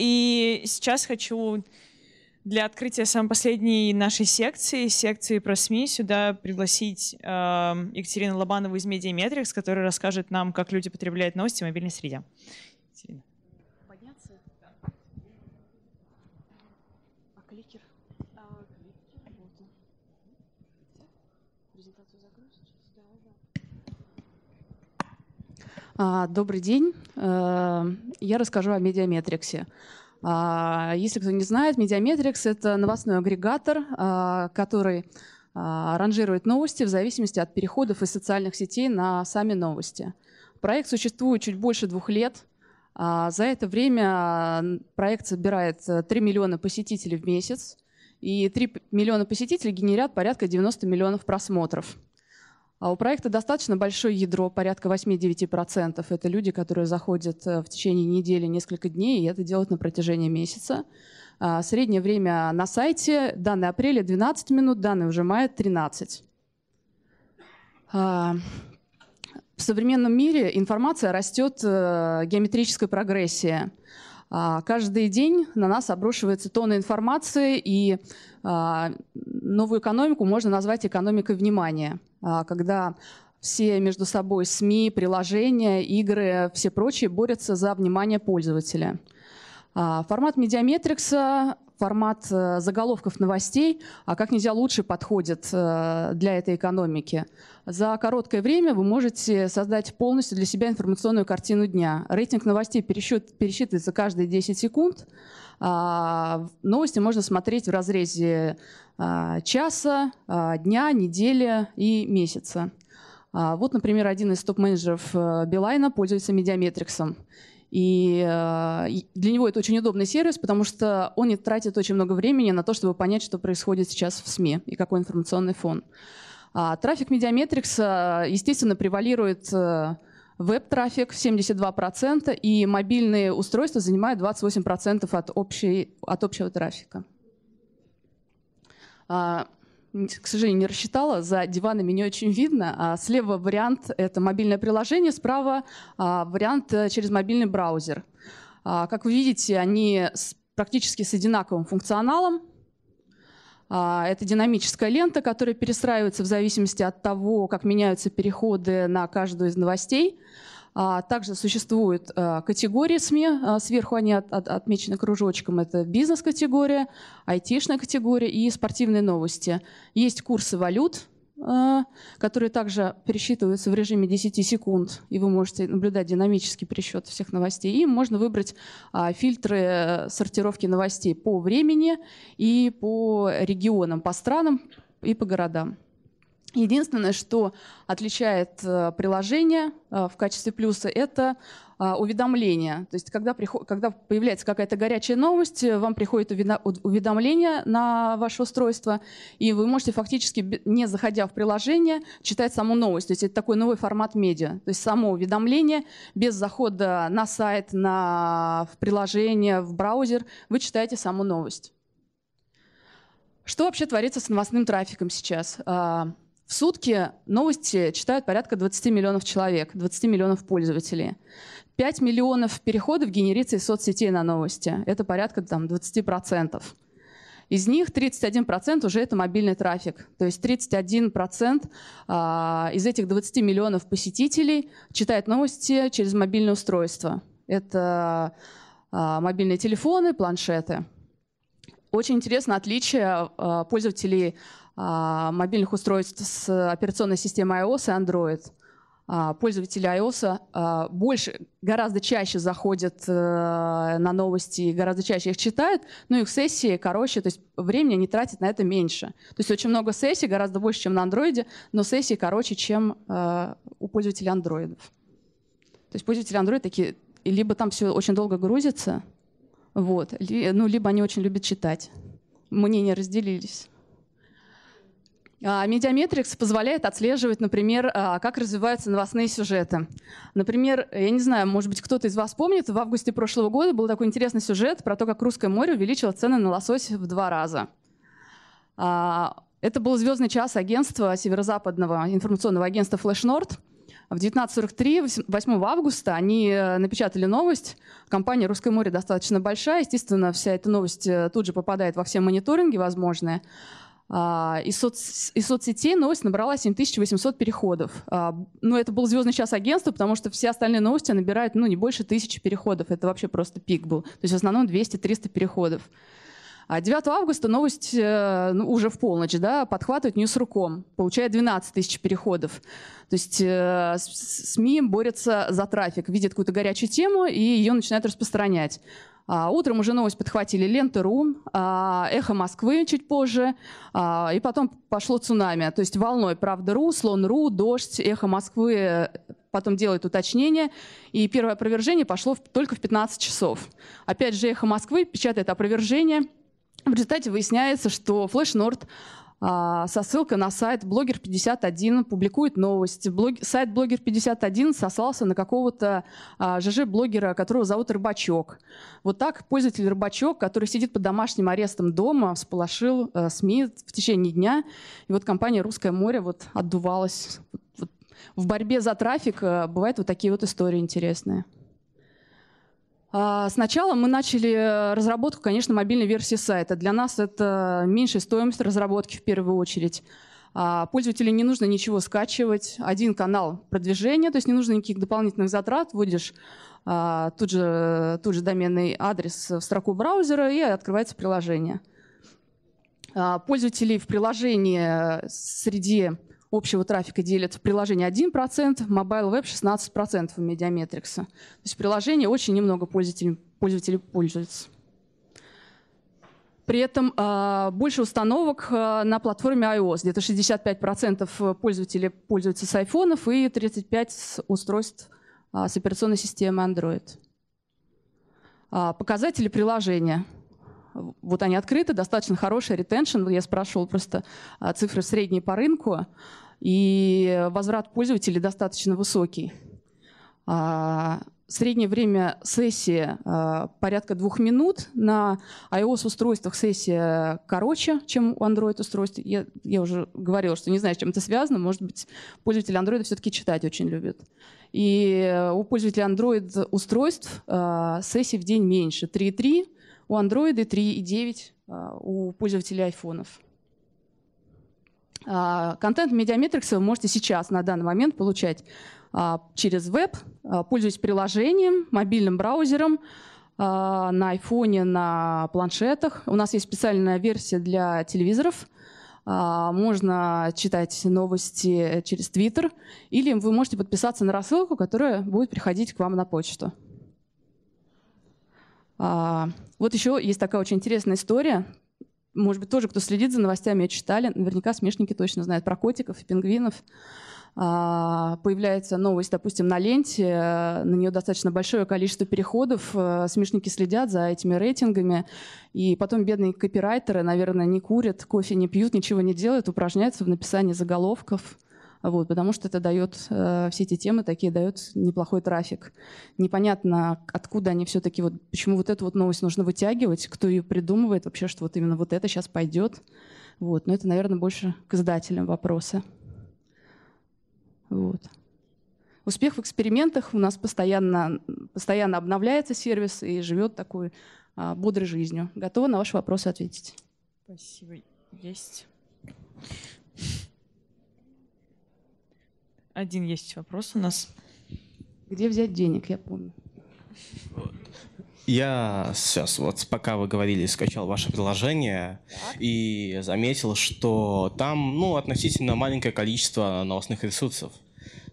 И сейчас хочу для открытия самой последней нашей секции, секции про СМИ, сюда пригласить э, Екатерину Лобанову из Медиаметрикс, которая расскажет нам, как люди потребляют новости в мобильной среде. Екатерина. А кликер? А, кликер. Вот. Презентацию закрою сейчас? Да, да. А, добрый день. Э, я расскажу о медиаметриксе. А, если кто не знает, медиаметрикс – это новостной агрегатор, а, который ранжирует новости в зависимости от переходов из социальных сетей на сами новости. Проект существует чуть больше двух лет. За это время проект собирает 3 миллиона посетителей в месяц, и 3 миллиона посетителей генерят порядка 90 миллионов просмотров – а у проекта достаточно большое ядро, порядка 8-9%. Это люди, которые заходят э, в течение недели, несколько дней, и это делают на протяжении месяца. А, среднее время на сайте, данные апреля 12 минут, данные уже мая 13. А, в современном мире информация растет э, геометрической прогрессии. А, каждый день на нас обрушивается тонна информации, и новую экономику можно назвать экономикой внимания. А, когда все между собой СМИ, приложения, игры, все прочие борются за внимание пользователя. А, формат медиаметрикса, формат э, заголовков новостей, а как нельзя лучше подходит э, для этой экономики. За короткое время вы можете создать полностью для себя информационную картину дня. Рейтинг новостей пересчитывается каждые 10 секунд. А, новости можно смотреть в разрезе а, часа, а, дня, недели и месяца. А, вот, например, один из топ-менеджеров э, Билайна пользуется медиаметриксом. Э, и для него это очень удобный сервис, потому что он не тратит очень много времени на то, чтобы понять, что происходит сейчас в СМИ и какой информационный фон. трафик медиаметрикса, естественно, превалирует э, веб-трафик 72%, и мобильные устройства занимают 28% от, общей, от общего трафика. А, к сожалению, не рассчитала, за диванами не очень видно. А слева вариант — это мобильное приложение, справа а, вариант э, через мобильный браузер. Как вы видите, они практически с одинаковым функционалом. Это динамическая лента, которая перестраивается в зависимости от того, как меняются переходы на каждую из новостей. А, также существуют а, категории СМИ, а, сверху они отмечены кружочком, это бизнес-категория, айтишная категория и спортивные новости. Есть курсы валют, которые также пересчитываются в режиме 10 секунд, и вы можете наблюдать динамический пересчет всех новостей. И можно выбрать фильтры э, сортировки новостей по времени и по регионам, по странам и по городам. Единственное, что отличает э, приложение э, в качестве плюса, это а, уведомления. То есть когда, приход, когда появляется какая-то горячая новость, э, вам приходит уведомление на ваше устройство, и вы можете фактически, не заходя в приложение, читать саму новость. То есть это такой новый формат медиа. То есть само уведомление без захода на сайт, на, в приложение, в браузер, вы читаете саму новость. Что вообще творится с новостным трафиком сейчас? А, в сутки новости читают порядка 20 миллионов человек, 20 миллионов пользователей. 5 миллионов переходов генерится из соцсетей на новости. Это порядка там, 20%. Из них 31% уже это мобильный трафик. То есть 31% а, из этих 20 миллионов посетителей читает новости через мобильное устройство. Это а, мобильные телефоны, планшеты. Очень интересно отличие а, пользователей а, мобильных устройств с операционной системой iOS и Android. А, пользователи iOS а, больше, гораздо чаще заходят э, на новости, гораздо чаще их читают, но их сессии короче, то есть времени они тратят на это меньше. То есть очень много сессий, гораздо больше, чем на Android, но сессии короче, чем э, у пользователей Android. То есть пользователи Android такие, либо там все очень долго грузится, вот, ну, либо они очень любят читать. Мнения разделились. А, медиаметрикс позволяет отслеживать, например, а, как развиваются новостные сюжеты. Например, я не знаю, может быть, кто-то из вас помнит, в августе прошлого года был такой интересный сюжет про то, как Русское море увеличило цены на лосось в два раза. А, это был звездный час агентства северо-западного информационного агентства Flash Nord. В 19.43, 8 августа, они э, напечатали новость. Компания «Русское море» достаточно большая. Естественно, вся эта новость э, тут же попадает во все мониторинги возможные. А, и соц... из соцсетей новость набрала 7800 переходов. А, но ну, это был звездный час агентства, потому что все остальные новости набирают, ну, не больше тысячи переходов. Это вообще просто пик был. То есть в основном 200-300 переходов. 9 а августа новость э, ну, уже в полночь, да, подхватывает руком, получает 12 тысяч переходов. То есть э, СМИ борются за трафик, видят какую-то горячую тему и ее начинают распространять. А, утром уже новость подхватили Лента.ру, а, Эхо Москвы чуть позже, а, и потом пошло цунами. То есть волной Правда.ру, Слон.ру, Дождь, Эхо Москвы э, потом делает уточнение, и первое опровержение пошло только в 15 часов. Опять же, Эхо Москвы печатает опровержение, в результате выясняется, что Flash Nord а, со ссылкой на сайт «Блогер 51» публикует новость. Блог... Сайт «Блогер 51» сослался на какого-то а, ЖЖ-блогера, которого зовут Рыбачок. Вот так пользователь Рыбачок, который сидит под домашним арестом дома, сполошил а, э, СМИ в течение дня. И вот компания «Русское море» вот отдувалась. Вот, вот. В борьбе за трафик а, бывают вот такие вот истории интересные. А, сначала мы начали э, разработку, конечно, мобильной версии сайта. Для нас это меньшая стоимость разработки в первую очередь. А, пользователю не нужно ничего скачивать. Один канал продвижения, то есть не нужно никаких дополнительных затрат. Вводишь а, тут же, тут же доменный адрес в строку браузера и открывается приложение. Пользователей в приложении э, среди общего трафика делит приложение 1%, мобайл веб 16% в медиаметрикса. То есть приложение очень немного пользователей, пользователей пользуется. При этом а, больше установок а, на платформе iOS. Где-то 65% пользователей пользуются с айфонов и 35% с устройств а, с операционной системой Android. Показатели приложения – вот они открыты, достаточно хороший ретеншн. Я спрашивал просто а, цифры средние по рынку, и возврат пользователей достаточно высокий. А, среднее время сессии а, порядка двух минут. На iOS-устройствах сессия короче, чем у Android-устройств. Я, я уже говорила, что не знаю, с чем это связано. Может быть, пользователи Android все-таки читать очень любят. И э, у пользователей Android-устройств сессии в день меньше. 3,3 у Android 3.9 а, у пользователей айфонов. А, контент медиаметрикса вы можете сейчас, на данный момент, получать а, через веб, пользуясь приложением, мобильным браузером, на айфоне, на планшетах. У нас есть специальная версия для телевизоров. Можно читать новости э, через Твиттер, или вы можете подписаться на рассылку, которая будет приходить к вам на почту. А, вот еще есть такая очень интересная история. Может быть, тоже, кто следит за новостями читали, наверняка смешники точно знают про котиков и пингвинов. А, появляется новость, допустим, на ленте, э, на нее достаточно большое количество переходов, э, смешники следят за этими рейтингами, и потом бедные копирайтеры, наверное, не курят, кофе не пьют, ничего не делают, упражняются в написании заголовков – вот, потому что это дает, э, все эти темы такие дают неплохой трафик. Непонятно, откуда они все-таки, вот, почему вот эту вот новость нужно вытягивать, кто ее придумывает вообще, что вот именно вот это сейчас пойдет. Вот, но это, наверное, больше к издателям вопросы. Вот. Успех в экспериментах у нас постоянно, постоянно обновляется сервис и живет такой а, бодрой жизнью. Готова на ваши вопросы ответить. Спасибо. Есть. Один есть вопрос у нас. Где взять денег, я помню. Вот. Я сейчас, вот пока вы говорили, скачал ваше приложение и заметил, что там ну, относительно маленькое количество новостных ресурсов.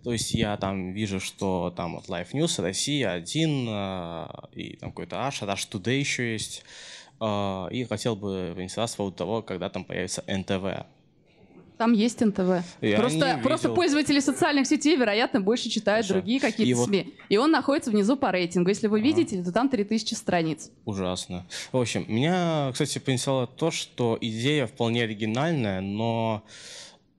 То есть я там вижу, что там вот Life News, Россия один э, и там какой-то Аш, Rush Today еще есть. Э, и хотел бы поинтересоваться по поводу того, когда там появится НТВ. Там есть НТВ. Я просто, просто пользователи социальных сетей, вероятно, больше читают Хорошо. другие какие-то и вот... СМИ. И он находится внизу по рейтингу. Если вы а. видите, то там 3000 страниц. Ужасно. В общем, меня, кстати, понесло то, что идея вполне оригинальная, но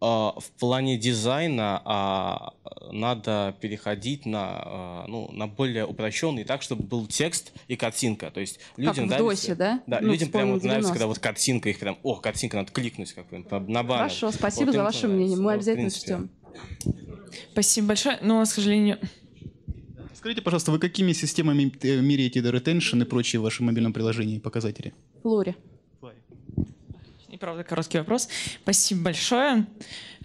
а, в плане дизайна а, надо переходить на, а, ну, на более упрощенный, так, чтобы был текст и картинка. То есть людям как в нравится, DOSе, да? Да, ну, людям прямо вот нравится, когда вот картинка, их прям, о, картинка, надо кликнуть как на баннер. Хорошо, спасибо вот за ваше нравится. мнение, мы вот, обязательно ждем. Спасибо большое, но, ну, к сожалению... Скажите, пожалуйста, вы какими системами э, меряете retention и прочие в вашем мобильном приложении показатели? Флоре правда короткий вопрос. Спасибо большое.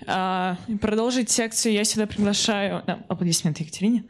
А, продолжить секцию я сюда приглашаю... Аплодисменты Екатерине.